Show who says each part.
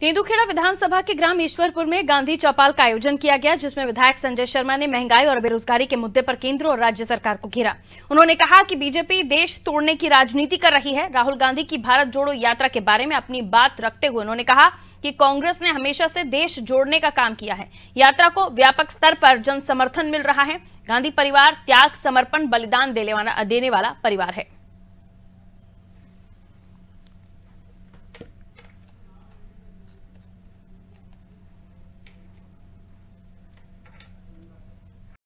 Speaker 1: तेंदुखेड़ा विधानसभा के ग्राम ईश्वरपुर में गांधी चौपाल का आयोजन किया गया जिसमें विधायक संजय शर्मा ने महंगाई और बेरोजगारी के मुद्दे पर केंद्र और राज्य सरकार को घेरा उन्होंने कहा कि बीजेपी देश तोड़ने की राजनीति कर रही है राहुल गांधी की भारत जोड़ो यात्रा के बारे में अपनी बात रखते हुए उन्होंने कहा कि कांग्रेस ने हमेशा से देश जोड़ने का काम किया है यात्रा को व्यापक स्तर पर जन समर्थन मिल रहा है गांधी परिवार त्याग समर्पण बलिदान देने वाला परिवार है